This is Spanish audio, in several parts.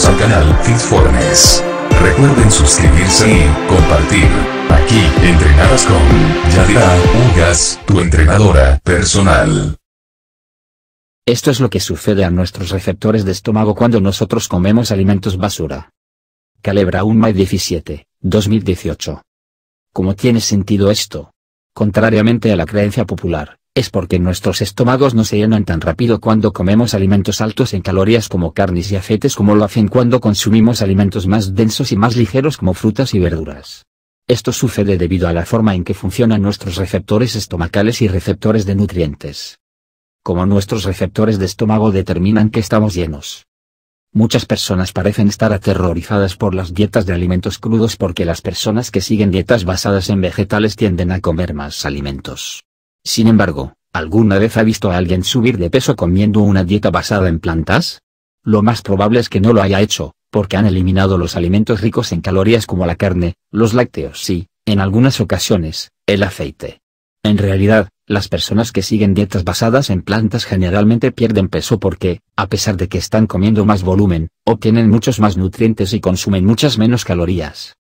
al canal Fitformes. Recuerden suscribirse y compartir. Aquí, entrenadas con Yadira Ugas, tu entrenadora personal. Esto es lo que sucede a nuestros receptores de estómago cuando nosotros comemos alimentos basura. Calebra 1 17, 2018. ¿Cómo tiene sentido esto? Contrariamente a la creencia popular, es porque nuestros estómagos no se llenan tan rápido cuando comemos alimentos altos en calorías como carnes y aceites como lo hacen cuando consumimos alimentos más densos y más ligeros como frutas y verduras. Esto sucede debido a la forma en que funcionan nuestros receptores estomacales y receptores de nutrientes. Como nuestros receptores de estómago determinan que estamos llenos. Muchas personas parecen estar aterrorizadas por las dietas de alimentos crudos porque las personas que siguen dietas basadas en vegetales tienden a comer más alimentos. Sin embargo, ¿alguna vez ha visto a alguien subir de peso comiendo una dieta basada en plantas? Lo más probable es que no lo haya hecho, porque han eliminado los alimentos ricos en calorías como la carne, los lácteos y, en algunas ocasiones, el aceite. En realidad, las personas que siguen dietas basadas en plantas generalmente pierden peso porque, a pesar de que están comiendo más volumen, obtienen muchos más nutrientes y consumen muchas menos calorías.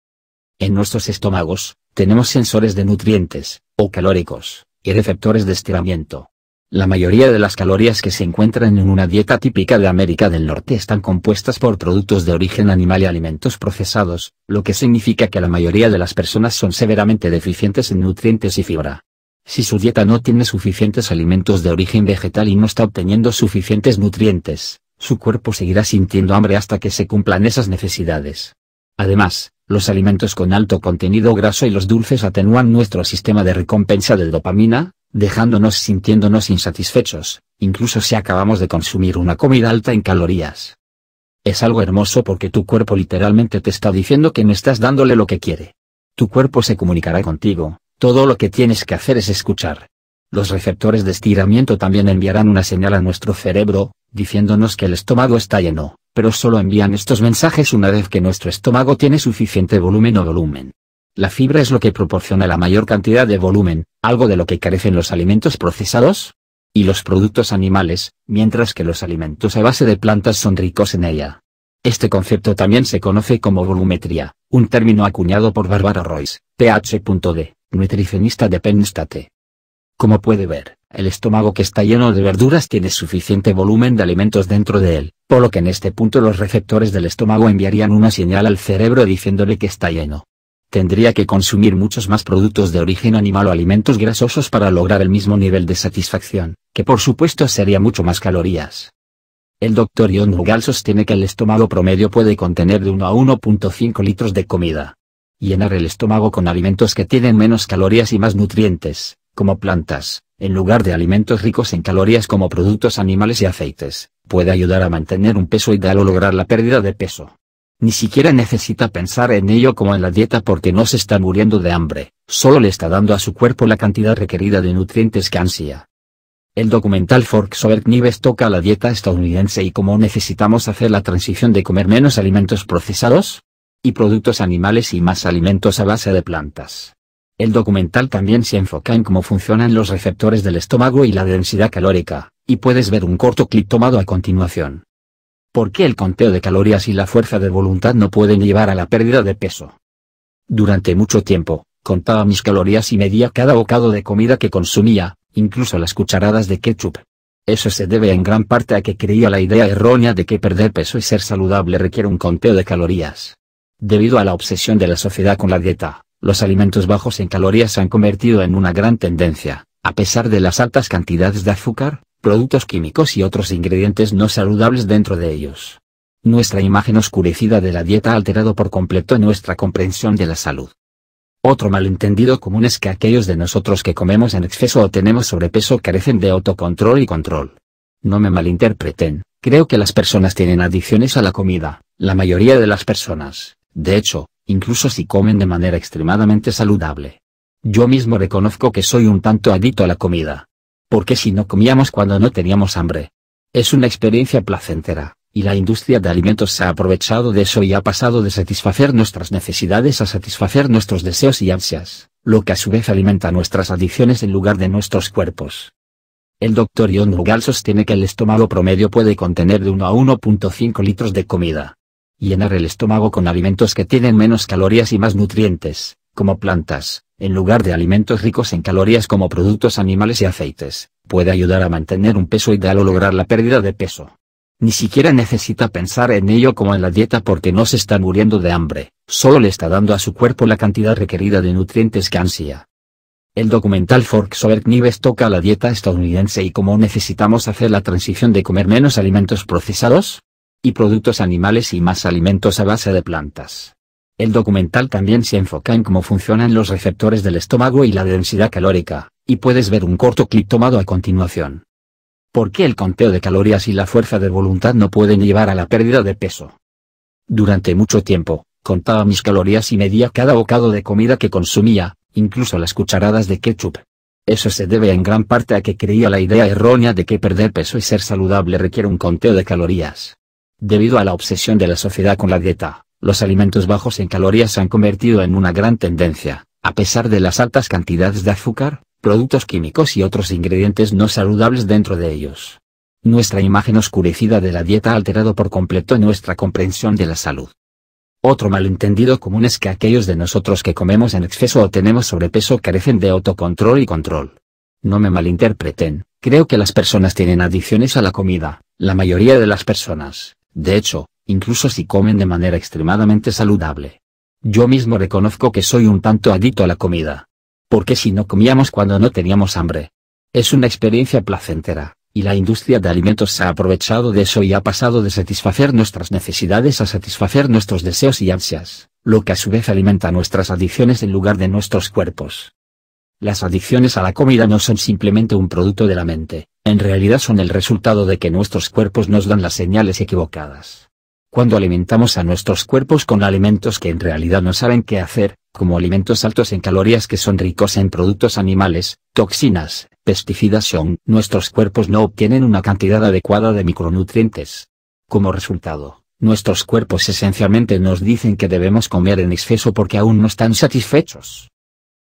En nuestros estómagos, tenemos sensores de nutrientes, o calóricos receptores de estiramiento. La mayoría de las calorías que se encuentran en una dieta típica de América del Norte están compuestas por productos de origen animal y alimentos procesados, lo que significa que la mayoría de las personas son severamente deficientes en nutrientes y fibra. Si su dieta no tiene suficientes alimentos de origen vegetal y no está obteniendo suficientes nutrientes, su cuerpo seguirá sintiendo hambre hasta que se cumplan esas necesidades. Además, los alimentos con alto contenido graso y los dulces atenúan nuestro sistema de recompensa de dopamina, dejándonos sintiéndonos insatisfechos, incluso si acabamos de consumir una comida alta en calorías. Es algo hermoso porque tu cuerpo literalmente te está diciendo que no estás dándole lo que quiere. Tu cuerpo se comunicará contigo, todo lo que tienes que hacer es escuchar. Los receptores de estiramiento también enviarán una señal a nuestro cerebro, diciéndonos que el estómago está lleno, pero solo envían estos mensajes una vez que nuestro estómago tiene suficiente volumen o volumen. La fibra es lo que proporciona la mayor cantidad de volumen, algo de lo que carecen los alimentos procesados y los productos animales, mientras que los alimentos a base de plantas son ricos en ella. Este concepto también se conoce como volumetría, un término acuñado por Barbara Royce, PhD, nutricionista de Penn State. Como puede ver, el estómago que está lleno de verduras tiene suficiente volumen de alimentos dentro de él, por lo que en este punto los receptores del estómago enviarían una señal al cerebro diciéndole que está lleno. Tendría que consumir muchos más productos de origen animal o alimentos grasosos para lograr el mismo nivel de satisfacción, que por supuesto sería mucho más calorías. El doctor John Rugal sostiene que el estómago promedio puede contener de 1 a 1.5 litros de comida. Llenar el estómago con alimentos que tienen menos calorías y más nutrientes, como plantas, en lugar de alimentos ricos en calorías como productos animales y aceites, puede ayudar a mantener un peso ideal o lograr la pérdida de peso. Ni siquiera necesita pensar en ello como en la dieta porque no se está muriendo de hambre, solo le está dando a su cuerpo la cantidad requerida de nutrientes que ansía. El documental Forks over Knives toca la dieta estadounidense y cómo necesitamos hacer la transición de comer menos alimentos procesados y productos animales y más alimentos a base de plantas. El documental también se enfoca en cómo funcionan los receptores del estómago y la densidad calórica, y puedes ver un corto clip tomado a continuación. ¿Por qué el conteo de calorías y la fuerza de voluntad no pueden llevar a la pérdida de peso? Durante mucho tiempo, contaba mis calorías y medía cada bocado de comida que consumía, incluso las cucharadas de ketchup. Eso se debe en gran parte a que creía la idea errónea de que perder peso y ser saludable requiere un conteo de calorías. Debido a la obsesión de la sociedad con la dieta, los alimentos bajos en calorías se han convertido en una gran tendencia, a pesar de las altas cantidades de azúcar, productos químicos y otros ingredientes no saludables dentro de ellos. Nuestra imagen oscurecida de la dieta ha alterado por completo nuestra comprensión de la salud. Otro malentendido común es que aquellos de nosotros que comemos en exceso o tenemos sobrepeso carecen de autocontrol y control. No me malinterpreten, creo que las personas tienen adicciones a la comida, la mayoría de las personas, de hecho, incluso si comen de manera extremadamente saludable. Yo mismo reconozco que soy un tanto adicto a la comida porque si no comíamos cuando no teníamos hambre. Es una experiencia placentera, y la industria de alimentos se ha aprovechado de eso y ha pasado de satisfacer nuestras necesidades a satisfacer nuestros deseos y ansias, lo que a su vez alimenta nuestras adicciones en lugar de nuestros cuerpos. El doctor John Rugal sostiene que el estómago promedio puede contener de 1 a 1.5 litros de comida. Llenar el estómago con alimentos que tienen menos calorías y más nutrientes, como plantas, en lugar de alimentos ricos en calorías como productos animales y aceites, puede ayudar a mantener un peso ideal o lograr la pérdida de peso. Ni siquiera necesita pensar en ello como en la dieta porque no se está muriendo de hambre, solo le está dando a su cuerpo la cantidad requerida de nutrientes que ansía. El documental Forks Over Knives toca la dieta estadounidense y cómo necesitamos hacer la transición de comer menos alimentos procesados y productos animales y más alimentos a base de plantas. El documental también se enfoca en cómo funcionan los receptores del estómago y la densidad calórica, y puedes ver un corto clip tomado a continuación. ¿Por qué el conteo de calorías y la fuerza de voluntad no pueden llevar a la pérdida de peso? Durante mucho tiempo, contaba mis calorías y medía cada bocado de comida que consumía, incluso las cucharadas de ketchup. Eso se debe en gran parte a que creía la idea errónea de que perder peso y ser saludable requiere un conteo de calorías. Debido a la obsesión de la sociedad con la dieta, los alimentos bajos en calorías se han convertido en una gran tendencia, a pesar de las altas cantidades de azúcar, productos químicos y otros ingredientes no saludables dentro de ellos. Nuestra imagen oscurecida de la dieta ha alterado por completo nuestra comprensión de la salud. Otro malentendido común es que aquellos de nosotros que comemos en exceso o tenemos sobrepeso carecen de autocontrol y control. No me malinterpreten, creo que las personas tienen adicciones a la comida, la mayoría de las personas, de hecho, incluso si comen de manera extremadamente saludable. Yo mismo reconozco que soy un tanto adicto a la comida. Porque si no comíamos cuando no teníamos hambre. Es una experiencia placentera, y la industria de alimentos se ha aprovechado de eso y ha pasado de satisfacer nuestras necesidades a satisfacer nuestros deseos y ansias, lo que a su vez alimenta nuestras adicciones en lugar de nuestros cuerpos. Las adicciones a la comida no son simplemente un producto de la mente, en realidad son el resultado de que nuestros cuerpos nos dan las señales equivocadas. Cuando alimentamos a nuestros cuerpos con alimentos que en realidad no saben qué hacer, como alimentos altos en calorías que son ricos en productos animales, toxinas, pesticidas son, nuestros cuerpos no obtienen una cantidad adecuada de micronutrientes. Como resultado, nuestros cuerpos esencialmente nos dicen que debemos comer en exceso porque aún no están satisfechos.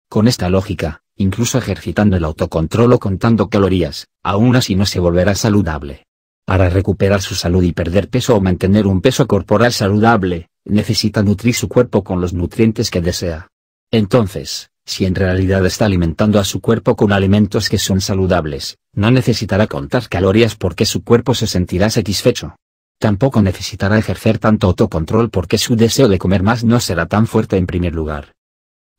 Con esta lógica, incluso ejercitando el autocontrol o contando calorías, aún así no se volverá saludable. Para recuperar su salud y perder peso o mantener un peso corporal saludable, necesita nutrir su cuerpo con los nutrientes que desea. Entonces, si en realidad está alimentando a su cuerpo con alimentos que son saludables, no necesitará contar calorías porque su cuerpo se sentirá satisfecho. Tampoco necesitará ejercer tanto autocontrol porque su deseo de comer más no será tan fuerte en primer lugar.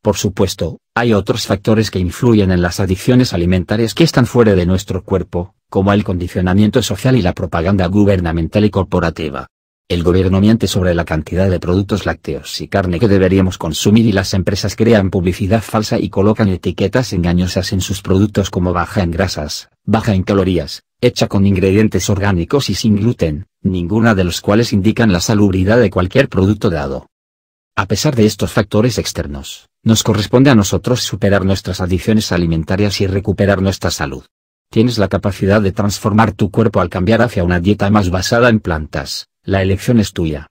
Por supuesto, hay otros factores que influyen en las adicciones alimentarias que están fuera de nuestro cuerpo, como el condicionamiento social y la propaganda gubernamental y corporativa. El gobierno miente sobre la cantidad de productos lácteos y carne que deberíamos consumir y las empresas crean publicidad falsa y colocan etiquetas engañosas en sus productos como baja en grasas, baja en calorías, hecha con ingredientes orgánicos y sin gluten, ninguna de los cuales indican la salubridad de cualquier producto dado. A pesar de estos factores externos, nos corresponde a nosotros superar nuestras adicciones alimentarias y recuperar nuestra salud. Tienes la capacidad de transformar tu cuerpo al cambiar hacia una dieta más basada en plantas, la elección es tuya.